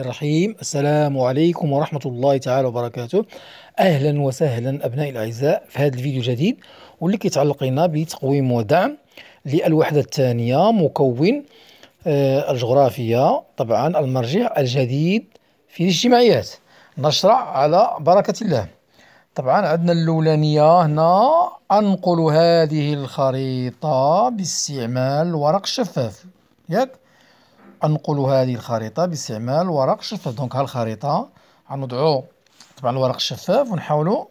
الرحيم السلام عليكم ورحمة الله تعالى وبركاته أهلا وسهلا أبنائي الأعزاء في هذا الفيديو الجديد واللي كيتعلق لنا بتقويم ودعم للوحدة الثانية مكون آه، الجغرافية طبعا المرجع الجديد في الاجتماعيات نشرع على بركة الله طبعا عندنا الأولانية هنا أنقل هذه الخريطة باستعمال ورق شفاف ياك أنقل هذه الخريطة باستعمال ورق شفاف دونك هالخريطة غنوضعو طبعا الورق الشفاف ونحاولو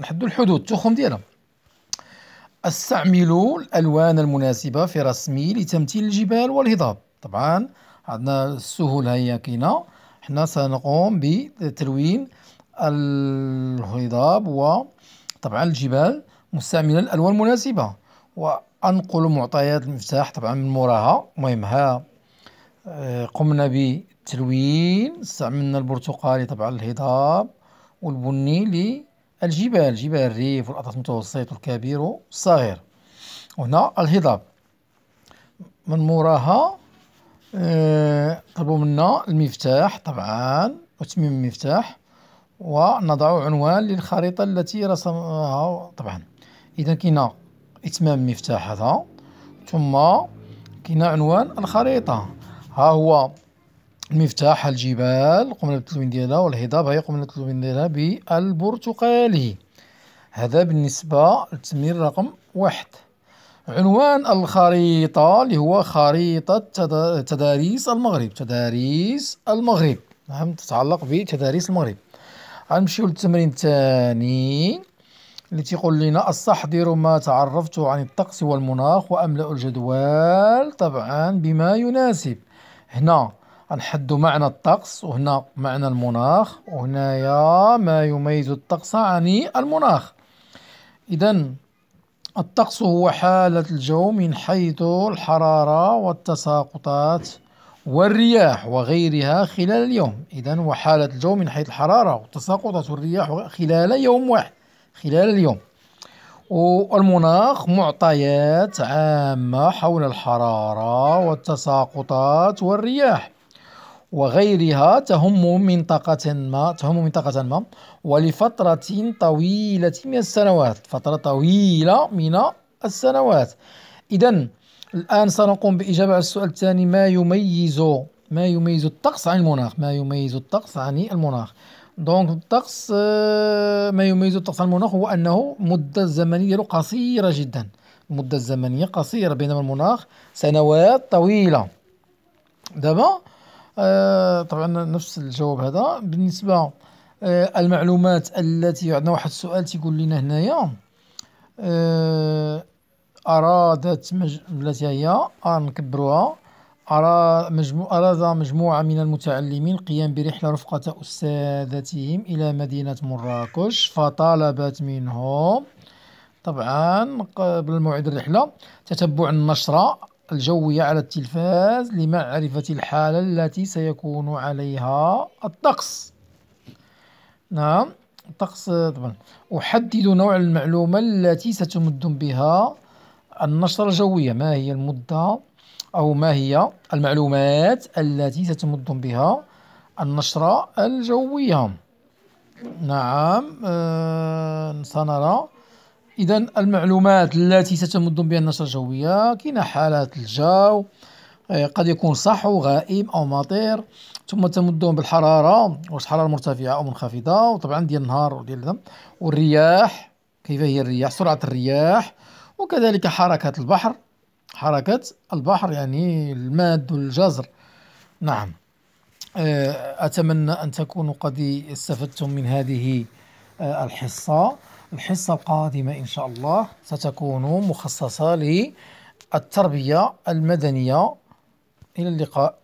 نحدو الحدود التخم ديالها استعملوا الألوان المناسبة في رسمي لتمثيل الجبال والهضاب طبعا عندنا السهول هي كاينة حنا سنقوم بتلوين الهضاب وطبعا الجبال مستعملا الألوان المناسبة وأنقل معطيات المفتاح طبعا من موراها المهم ها قمنا بتلوين استعملنا البرتقالي طبعا للهضاب والبني للجبال جبال الريف والأطلس المتوسط والكبير والصغير هنا الهضاب من موراها آه، طلبوا منا المفتاح طبعا وتميم المفتاح ونضع عنوان للخريطة التي رسمها طبعا إذا كاين إتمام المفتاح هذا ثم كاين عنوان الخريطة ها هو مفتاح الجبال قمنا بالتلوين ديالها والهضاب هي قمنا بالتلوين ديالها بالبرتقالي هذا بالنسبة للتمرين رقم واحد عنوان الخريطة اللي هو خريطة تداريس المغرب تداريس المغرب نعم تتعلق بتداريس المغرب غنمشيو للتمرين الثاني اللي تيقول لنا استحضر ما تعرفت عن الطقس والمناخ واملا الجدول طبعا بما يناسب هنا نحد معنى الطقس وهنا معنى المناخ وهنايا ما يميز الطقس عن المناخ اذا الطقس هو حالة الجو من حيث الحرارة والتساقطات والرياح وغيرها خلال اليوم إذا وحالة الجو من حيث الحرارة والتساقطات والرياح خلال يوم واحد خلال اليوم والمناخ معطيات عامة حول الحرارة والتساقطات والرياح وغيرها تهم منطقة ما تهم منطقة ما ولفترة طويلة من السنوات فترة طويلة من السنوات إذا الآن سنقوم بإجابة على السؤال الثاني ما يميز ما يميز الطقس عن المناخ ما يميز الطقس عن المناخ دونك الطقس آه، ما يميز الطقس المناخ هو أنه مدة الزمنية قصيرة جدا المدة الزمنية قصيرة بينما المناخ سنوات طويلة دابا آه، طبعا نفس الجواب هذا بالنسبة آه، المعلومات التي عندنا واحد السؤال تيقول لنا هنايا أرادت مج... التي هي نكبروها أراد مجموعة, أراد مجموعة من المتعلمين القيام برحلة رفقة أستاذتهم إلى مدينة مراكش فطلبت منهم طبعا قبل موعد الرحلة تتبع النشرة الجوية على التلفاز لمعرفة الحالة التي سيكون عليها الطقس نعم الطقس طبعا أحدد نوع المعلومة التي ستمد بها النشرة الجوية ما هي المدة أو ما هي المعلومات التي تتمض بها النشرة الجوية نعم آه سنرى إذا المعلومات التي تتمد بها النشرة الجوية كنا حالات الجو آه، قد يكون صح غائم أو مطير ثم تمدهم بالحرارة واش حرارة مرتفعة أو منخفضة وطبعا ديال النهار وديال والرياح كيف هي الرياح سرعة الرياح وكذلك حركة البحر حركة البحر يعني الماد والجزر نعم آه، أتمنى أن تكونوا قد استفدتم من هذه آه، الحصة الحصة القادمة إن شاء الله ستكون مخصصة للتربية المدنية إلى اللقاء